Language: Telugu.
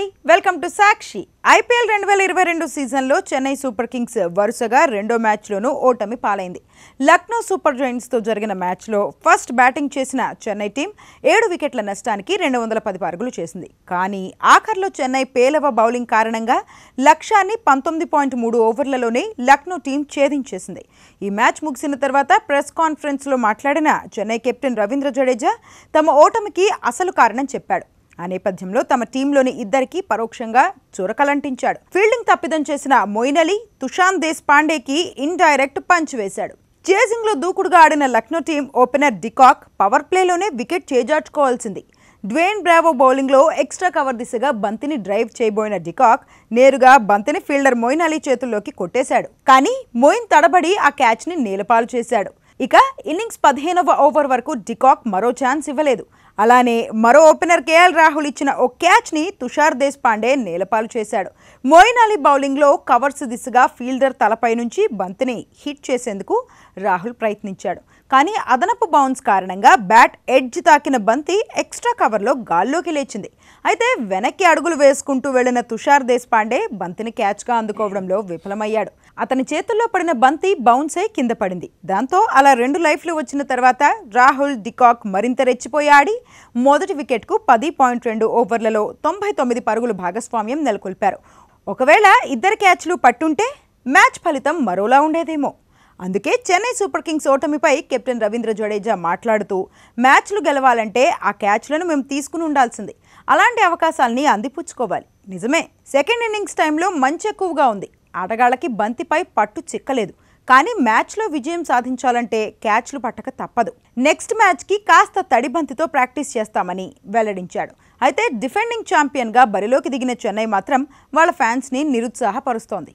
hi welcome to Sakshi IPL రెండు వేల ఇరవై రెండు సీజన్లో చెన్నై సూపర్ కింగ్స్ వరుసగా రెండో మ్యాచ్లోనూ ఓటమి పాలైంది లక్నో సూపర్ జాయింట్స్తో జరిగిన మ్యాచ్లో ఫస్ట్ బ్యాటింగ్ చేసిన చెన్నై టీం ఏడు వికెట్ల నష్టానికి రెండు వందల పది పరుగులు చేసింది కానీ ఆఖర్లో చెన్నై పేలవ బౌలింగ్ కారణంగా లక్ష్యాన్ని పంతొమ్మిది పాయింట్ మూడు ఓవర్లలోనే లక్నో టీం ఛేదించేసింది ఈ మ్యాచ్ ముగిసిన తర్వాత ప్రెస్ కాన్ఫరెన్స్లో మాట్లాడిన చెన్నై కెప్టెన్ రవీంద్ర జడేజా తమ ఓటమికి అసలు కారణం చెప్పాడు ఆ నేపథ్యంలో తమ టీంలోని ఇద్దరికి పరోక్షంగా చురకలంటించాడు ఫీల్డింగ్ తప్పిదం చేసిన మొయిన్ అలీ తుషాన్ దేశ్ పాండేకి ఇండైరెక్ట్ పంచ్ వేశాడు లో దూకుడుగా ఆడిన Lucknow team opener de Kock power ప్లేలోనే వికెట్ చేజార్చుకోవాల్సింది డ్వేన్ బ్రావో బౌలింగ్లో ఎక్స్ట్రా కవర్ దిశగా బంతిని డ్రైవ్ చేయబోయిన డికాక్ నేరుగా బంతిని ఫీల్డర్ మోయిన్ అలీ చేతుల్లోకి కొట్టేశాడు కానీ మోయిన్ తడబడి ఆ క్యాచ్ని నేలపాలు చేశాడు ఇక ఇన్నింగ్స్ పదిహేనవ ఓవర్ వరకు డికాక్ మరో ఛాన్స్ ఇవ్వలేదు అలానే మరో ఓపెనర్ కేఎల్ రాహుల్ ఇచ్చిన ఓ క్యాచ్ని తుషార్ దేశ్పాండే నేలపాలు చేశాడు మోయిన్ అలీ బౌలింగ్లో కవర్స్ దిశగా ఫీల్డర్ తలపై నుంచి బంతిని హిట్ చేసేందుకు రాహుల్ ప్రయత్నించాడు కానీ అదనపు బౌన్స్ కారణంగా బ్యాట్ ఎడ్జ్ తాకిన బంతి ఎక్స్ట్రా కవర్లో గాల్లోకి లేచింది అయితే వెనక్కి అడుగులు వేసుకుంటూ వెళ్లిన తుషార్ దేశ్పాండే బంతిని క్యాచ్గా అందుకోవడంలో విఫలమయ్యాడు అతని చేతుల్లో పడిన బంతి బౌన్సే కింద పడింది దాంతో అలా రెండు లైఫ్లు వచ్చిన తర్వాత రాహుల్ దికాక్ మరింత రెచ్చిపోయాడి మొదటి వికెట్కు పది పాయింట్ రెండు ఓవర్లలో తొంభై తొమ్మిది పరుగులు భాగస్వామ్యం నెలకొల్పారు ఒకవేళ ఇద్దరు క్యాచ్లు పట్టుంటే మ్యాచ్ ఫలితం మరోలా ఉండేదేమో అందుకే చెన్నై సూపర్ కింగ్స్ ఓటమిపై కెప్టెన్ రవీంద్ర జడేజా మాట్లాడుతూ మ్యాచ్లు గెలవాలంటే ఆ క్యాచ్లను మేము తీసుకుని ఉండాల్సింది అలాంటి అవకాశాలని అందిపుచ్చుకోవాలి నిజమే సెకండ్ ఇన్నింగ్స్ టైంలో మంచి ఎక్కువగా ఉంది ఆటగాళ్ళకి బంతిపై పట్టు చిక్కలేదు కానీ మ్యాచ్లో విజయం సాధించాలంటే క్యాచ్లు పట్టక తప్పదు నెక్స్ట్ మ్యాచ్కి కాస్త తడిబంతితో ప్రాక్టీస్ చేస్తామని వెల్లడించాడు అయితే డిఫెండింగ్ ఛాంపియన్గా బరిలోకి దిగిన చెన్నై మాత్రం వాళ్ళ ఫ్యాన్స్ని నిరుత్సాహపరుస్తోంది